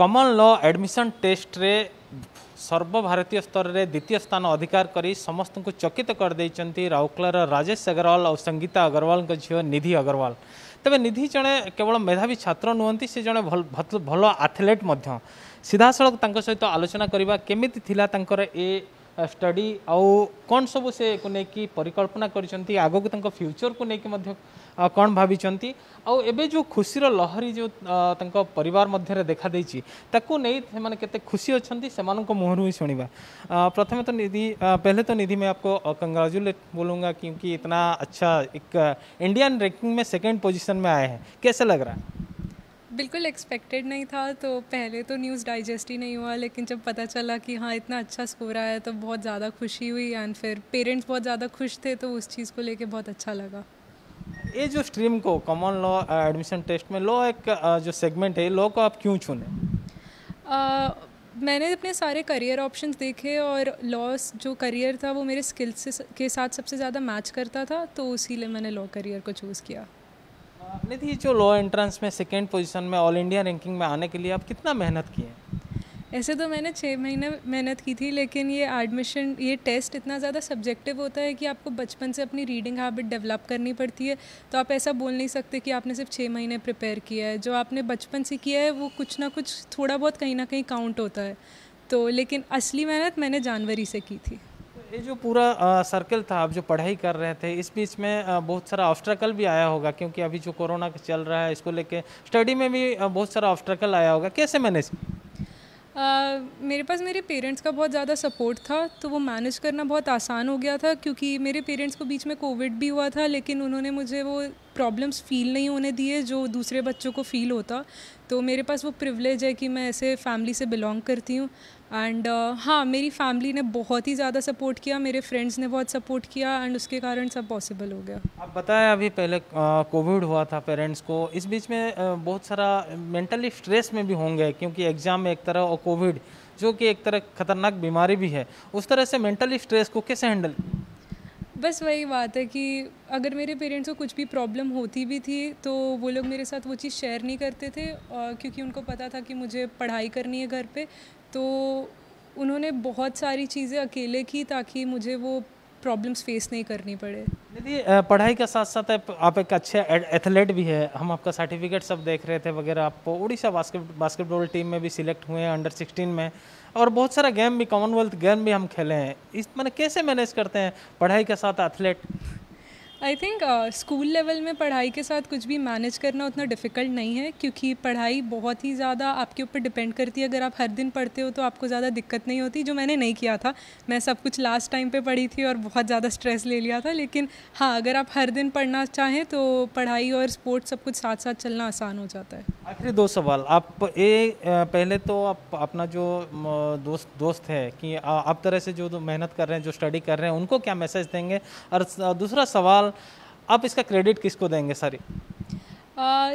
common ল admission টেস্টরে সর্বভারতীয় স্তরের দ্বিতীয় স্থান অধিকার করে সমস্ত চকিত করেদেছেন রাউরকেলার রাজেশ অগ্রওয়াল ও সঙ্গীতা অগ্রওয়াল ঝিও নিধি অগ্রওয়াল তবে নিধি জনে কেবল মেধাবী ছাত্র নুহতি সে জনে ভাল আথলেট সিধাসলখ তাঙ্ক সহ আলোচনা করা কেমিতি লা তাঙ্কর এ स्टडी आउ कौन सब से नेकी परिकल्पना कर फ्यूचर को लेकिन कौन भाई आउ जो खुशी लहरी जो पर मध्य देखा नहीं के खुशी अच्छा से मुहर ही शुणा प्रथम तो निधि पहले तो निधि मैं आपको कंग्राचुलेट बोलूँगा क्योंकि इतना अच्छा एक इंडियन रैंकिंग में सेकेंड पोजिशन में आए हैं कैसे लग रहा है बिल्कुल एक्सपेक्टेड नहीं था तो पहले तो न्यूज़ डाइजेस्ट ही नहीं हुआ लेकिन जब पता चला कि हाँ इतना अच्छा स्कोर आया तो बहुत ज़्यादा खुशी हुई एंड फिर पेरेंट्स बहुत ज़्यादा खुश थे तो उस चीज़ को लेके बहुत अच्छा लगा ये जो स्ट्रीम को कॉमन लॉ एडमिशन टेस्ट में लॉ एक uh, जो सेगमेंट है लॉ को आप क्यों चुने मैंने अपने सारे करियर ऑप्शंस देखे और लॉस जो करियर था वो मेरे स्किल्स के साथ सबसे ज़्यादा मैच करता था तो उसी लिए मैंने लॉ करियर को चूज़ किया निधि जो लॉ एंट्रेंस में सेकेंड पोजीशन में ऑल इंडिया रैंकिंग में आने के लिए आप कितना मेहनत किए ऐसे तो मैंने छः महीने मेहनत की थी लेकिन ये एडमिशन ये टेस्ट इतना ज़्यादा सब्जेक्टिव होता है कि आपको बचपन से अपनी रीडिंग हैबिट डेवलप करनी पड़ती है तो आप ऐसा बोल नहीं सकते कि आपने सिर्फ छः महीने प्रिपेयर किया है जो आपने बचपन से किया है वो कुछ ना कुछ थोड़ा बहुत कहीं ना कहीं काउंट होता है तो लेकिन असली मेहनत मैंने जनवरी से की थी ये जो पूरा आ, सर्कल था आप जो पढ़ाई कर रहे थे इस बीच में आ, बहुत सारा ऑब्स्ट्रकल भी आया होगा क्योंकि अभी जो कोरोना चल रहा है इसको लेके स्टडी में भी आ, बहुत सारा ऑब्स्ट्रकल आया होगा कैसे मैनेज मेरे पास मेरे पेरेंट्स का बहुत ज़्यादा सपोर्ट था तो वो मैनेज करना बहुत आसान हो गया था क्योंकि मेरे पेरेंट्स को बीच में कोविड भी हुआ था लेकिन उन्होंने मुझे वो प्रॉब्लम्स फील नहीं होने दिए जो दूसरे बच्चों को फील होता तो मेरे पास वो प्रिवलेज है कि मैं ऐसे फैमिली से बिलोंग करती हूँ एंड uh, हाँ मेरी फैमिली ने बहुत ही ज़्यादा सपोर्ट किया मेरे फ्रेंड्स ने बहुत सपोर्ट किया एंड उसके कारण सब पॉसिबल हो गया आप बताया अभी पहले कोविड हुआ था पेरेंट्स को इस बीच में आ, बहुत सारा मेंटली स्ट्रेस में भी होंगे क्योंकि एग्ज़ाम में एक तरह और कोविड जो कि एक तरह खतरनाक बीमारी भी है उस तरह से मेंटली स्ट्रेस को कैसे हैंडल बस वही बात है कि अगर मेरे पेरेंट्स को कुछ भी प्रॉब्लम होती भी थी तो वो लोग मेरे साथ वो चीज़ शेयर नहीं करते थे और क्योंकि उनको पता था कि मुझे पढ़ाई करनी है घर पे तो उन्होंने बहुत सारी चीज़ें अकेले की ताकि मुझे वो प्रॉब्लम्स फेस नहीं करनी पड़े दीदी पढ़ाई के साथ साथ आप एक अच्छे एथलीट भी है हम आपका सर्टिफिकेट सब देख रहे थे वगैरह आप उड़ीसा बास्केट बास्केटबॉल टीम में भी सिलेक्ट हुए हैं अंडर सिक्सटीन में और बहुत सारा गेम भी कॉमनवेल्थ गेम भी हम खेले हैं इस मैंने कैसे मैनेज करते हैं पढ़ाई के साथ athlete I think school level में पढ़ाई के साथ कुछ भी मैनेज करना उतना डिफ़िकल्ट नहीं है क्योंकि पढ़ाई बहुत ही ज़्यादा आपके ऊपर डिपेंड करती है अगर आप हर दिन पढ़ते हो तो आपको ज़्यादा दिक्कत नहीं होती जो मैंने नहीं किया था मैं सब कुछ लास्ट टाइम पे पढ़ी थी और बहुत ज़्यादा स्ट्रेस ले लिया था लेकिन हाँ अगर आप हर दिन पढ़ना चाहें तो पढ़ाई और स्पोर्ट्स सब कुछ साथ साथ चलना आसान हो जाता है आखिरी दो सवाल आप ये पहले तो आप अपना जो दोस्त दोस्त है कि आप तरह से जो मेहनत कर रहे हैं जो स्टडी कर रहे हैं उनको क्या मैसेज देंगे और दूसरा सवाल आप इसका क्रेडिट किसको देंगे सारी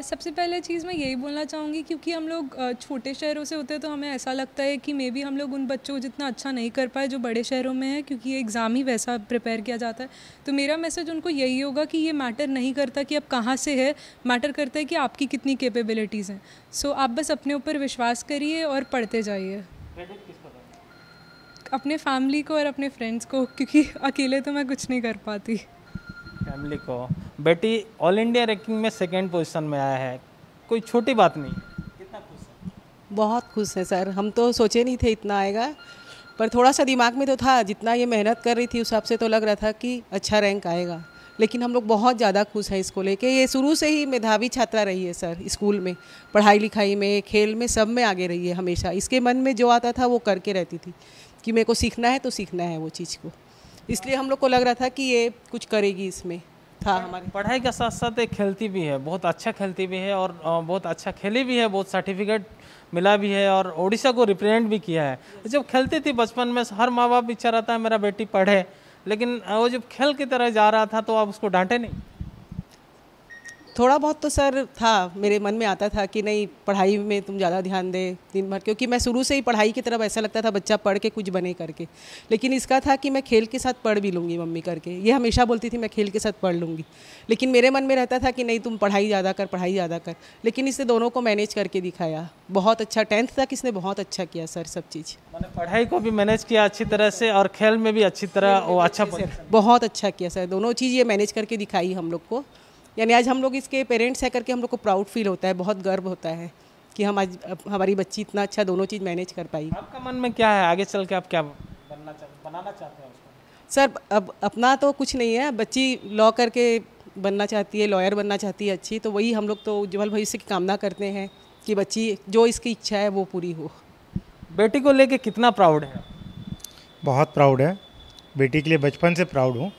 सबसे पहले चीज़ मैं यही बोलना चाहूँगी क्योंकि हम लोग छोटे शहरों से होते हैं तो हमें ऐसा लगता है कि मे बी हम लोग उन बच्चों को जितना अच्छा नहीं कर पाए जो बड़े शहरों में है क्योंकि ये एग्ज़ाम ही वैसा प्रिपेयर किया जाता है तो मेरा मैसेज उनको यही होगा कि ये मैटर नहीं करता कि आप कहाँ से है मैटर करता है कि आपकी कितनी केपेबिलिटीज़ हैं सो आप बस अपने ऊपर विश्वास करिए और पढ़ते जाइए अपने फैमिली को और अपने फ्रेंड्स को क्योंकि अकेले तो मैं कुछ नहीं कर पाती फैमिली को बेटी ऑल इंडिया रैंकिंग में सेकेंड पोजिशन में आया है कोई छोटी बात नहीं कितना खुश है बहुत खुश है सर हम तो सोचे नहीं थे इतना आएगा पर थोड़ा सा दिमाग में तो था जितना ये मेहनत कर रही थी उस हिसाब से तो लग रहा था कि अच्छा रैंक आएगा लेकिन हम लोग बहुत ज़्यादा खुश हैं इसको लेके ये शुरू से ही मेधावी छात्रा रही है सर स्कूल में पढ़ाई लिखाई में खेल में सब में आगे रही है हमेशा इसके मन में जो आता था वो करके रहती थी कि मेरे को सीखना है तो सीखना है वो चीज़ को इसलिए हम लोग को लग रहा था कि ये कुछ करेगी इसमें था हमारी पढ़ाई के साथ साथ एक खेलती भी है बहुत अच्छा खेलती भी है और बहुत अच्छा खेली भी है बहुत सर्टिफिकेट मिला भी है और उड़ीसा को रिप्रेजेंट भी किया है जब खेलती थी बचपन में हर माँ बाप इच्छा रहता है मेरा बेटी पढ़े लेकिन वो जब खेल की तरह जा रहा था तो आप उसको डांटे नहीं थोड़ा बहुत तो सर था मेरे मन में आता था कि नहीं पढ़ाई में तुम ज़्यादा ध्यान दे दिन भर क्योंकि मैं शुरू से ही पढ़ाई की तरफ ऐसा लगता था बच्चा पढ़ के कुछ बने करके लेकिन इसका था कि मैं खेल के साथ पढ़ भी लूँगी मम्मी करके ये हमेशा बोलती थी मैं खेल के साथ पढ़ लूँगी लेकिन मेरे मन में रहता था कि नहीं तुम पढ़ाई ज़्यादा कर पढ़ाई ज़्यादा कर लेकिन इसने दोनों को मैनेज करके दिखाया बहुत अच्छा टेंथ तक इसने बहुत अच्छा किया सर सब चीज़ मैंने पढ़ाई को भी मैनेज किया अच्छी तरह से और खेल में भी अच्छी तरह वो अच्छा बहुत अच्छा किया सर दोनों चीज़ ये मैनेज करके दिखाई हम लोग को यानी आज हम लोग इसके पेरेंट्स है करके हम लोग को प्राउड फील होता है बहुत गर्व होता है कि हम आज हमारी बच्ची इतना अच्छा दोनों चीज़ मैनेज कर पाई आपका मन में क्या है आगे चल के आप क्या बनना चाहते बनाना चाहते हैं सर अब अपना तो कुछ नहीं है बच्ची लॉ करके बनना चाहती है लॉयर बनना चाहती है अच्छी तो वही हम लोग तो उज्ज्वल भविष्य की कामना करते हैं कि बच्ची जो इसकी इच्छा है वो पूरी हो बेटी को लेके कितना प्राउड है बहुत प्राउड है बेटी के लिए बचपन से प्राउड हूँ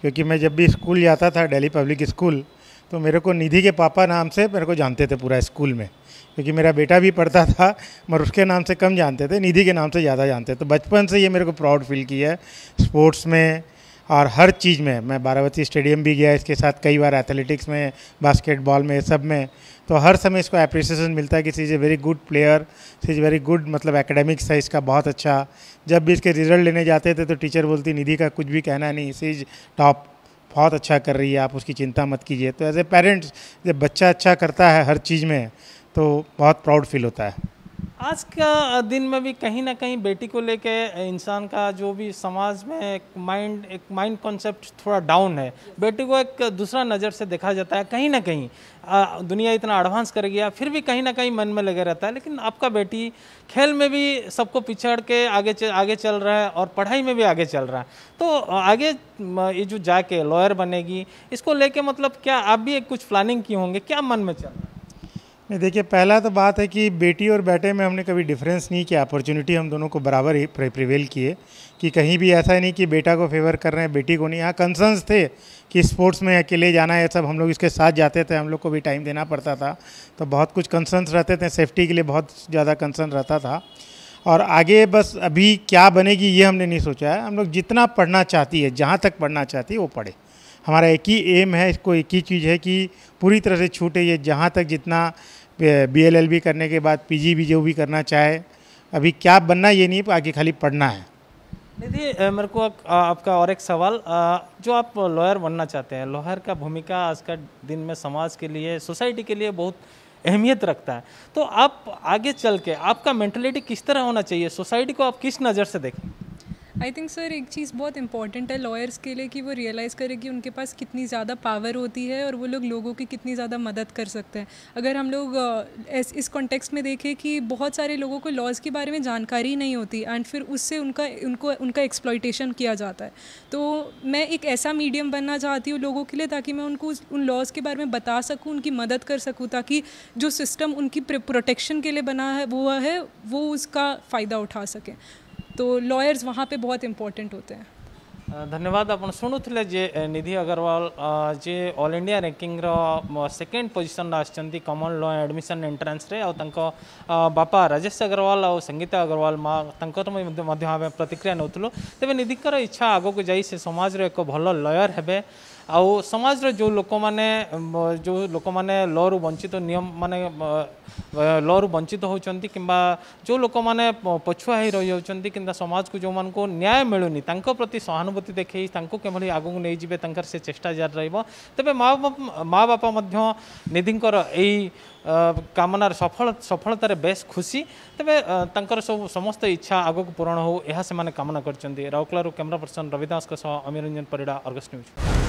क्योंकि मैं जब भी स्कूल जाता था डेली पब्लिक स्कूल तो मेरे को निधि के पापा नाम से मेरे को जानते थे पूरा स्कूल में क्योंकि मेरा बेटा भी पढ़ता था मगर उसके नाम से कम जानते थे निधि के नाम से ज़्यादा जानते तो बचपन से ये मेरे को प्राउड फील किया है स्पोर्ट्स में और हर चीज़ में मैं बारावती स्टेडियम भी गया इसके साथ कई बार एथलेटिक्स में बास्केटबॉल में सब में तो हर समय इसको अप्रिसिएशन मिलता है कि she is a very good player she is very good मतलब एकेडमिक्स है इसका बहुत अच्छा जब भी इसके रिजल्ट लेने जाते थे तो टीचर बोलती निधि का कुछ भी कहना नहीं सी इज़ टॉप बहुत अच्छा कर रही है आप उसकी चिंता मत कीजिए तो एज ए पेरेंट्स जब बच्चा अच्छा करता है हर चीज़ में तो बहुत प्राउड फील होता है आज का दिन में भी कहीं ना कहीं बेटी को लेके इंसान का जो भी समाज में एक माइंड एक माइंड कॉन्सेप्ट थोड़ा डाउन है बेटी को एक दूसरा नज़र से देखा जाता है कहीं ना कहीं आ, दुनिया इतना एडवांस कर गया फिर भी कहीं ना कहीं मन में लगे रहता है लेकिन आपका बेटी खेल में भी सबको पिछड़ के आगे च, आगे चल रहा है और पढ़ाई में भी आगे चल रहा है तो आगे ये जो जाके लॉयर बनेगी इसको लेके मतलब क्या आप भी एक कुछ प्लानिंग की होंगे क्या मन में चल रहा है नहीं देखिए पहला तो बात है कि बेटी और बेटे में हमने कभी डिफरेंस नहीं किया अपॉर्चुनिटी हम दोनों को बराबर ही प्रिवेल किए कि कहीं भी ऐसा नहीं कि बेटा को फेवर कर रहे हैं बेटी को नहीं हाँ कंसर्न्स थे कि स्पोर्ट्स में अकेले जाना है सब हम लोग इसके साथ जाते थे हम लोग को भी टाइम देना पड़ता था तो बहुत कुछ कंसर्न्स रहते थे सेफ्टी के लिए बहुत ज़्यादा कंसर्न रहता था और आगे बस अभी क्या बनेगी ये हमने नहीं सोचा है हम लोग जितना पढ़ना चाहती है जहाँ तक पढ़ना चाहती है वो पढ़े हमारा एक ही एम है इसको एक ही चीज़ है कि पूरी तरह से छूटे ये जहाँ तक जितना बीएलएलबी करने के बाद पीजी जो भी करना चाहे अभी क्या बनना ये नहीं आगे खाली पढ़ना है दीदी मेरे को आ, आपका और एक सवाल आ, जो आप लॉयर बनना चाहते हैं लॉयर का भूमिका आज का दिन में समाज के लिए सोसाइटी के लिए बहुत अहमियत रखता है तो आप आगे चल के आपका मेंटलिटी किस तरह होना चाहिए सोसाइटी को आप किस नज़र से देखें आई थिंक सर एक चीज़ बहुत इंपॉर्टेंट है लॉयर्स के लिए कि वो रियलाइज़ करें कि उनके पास कितनी ज़्यादा पावर होती है और वो लोग लोगों की कितनी ज़्यादा मदद कर सकते हैं अगर हम लोग इस, इस कॉन्टेक्स्ट में देखें कि बहुत सारे लोगों को लॉज के बारे में जानकारी नहीं होती एंड फिर उससे उनका उनको उनका एक्सप्लॉयटेशन किया जाता है तो मैं एक ऐसा मीडियम बनना चाहती हूँ लोगों के लिए ताकि मैं उनको उन लॉज के बारे में बता सकूँ उनकी मदद कर सकूँ ताकि जो सिस्टम उनकी प्रोटेक्शन के लिए बना है हुआ है वो उसका फ़ायदा उठा सकें तो लॉयर्स वहाँ पे बहुत इम्पोर्टेंट होते हैं धन्यवाद आप शुणुले जे निधि अग्रवाल जे all India ranking second position आमन कमन लॉ एडमिशन एंट्रांस बापा राजेश अग्रवाल आ संगीता अग्रवाल माँ तो प्रतिक्रिया नौलू तेज निधि इच्छा आगे जा समाज एक भल लयर हे आउ समाज जो लोक मैंने जो लोक मैंने लु वंचित नियम मान लु वंचित होती किंवा जो लोक मैंने पछुआ ही रही होती कि समाज को जो मान को न्याय मिलूनी प्रति सहानुभूति देखे किभली आगे नहीं जब से चेष्टा जारी रही है तेरे माँ बाप निधि यही कामनार सफल सफलतार बेस खुशी तेज तेरे सब समस्त इच्छा आगो को पूरण हो यह से कामना करउकलू कैमेरा पर्सन रविदास अमीर रंजन पीड़ा अर्गस्ट न्यूज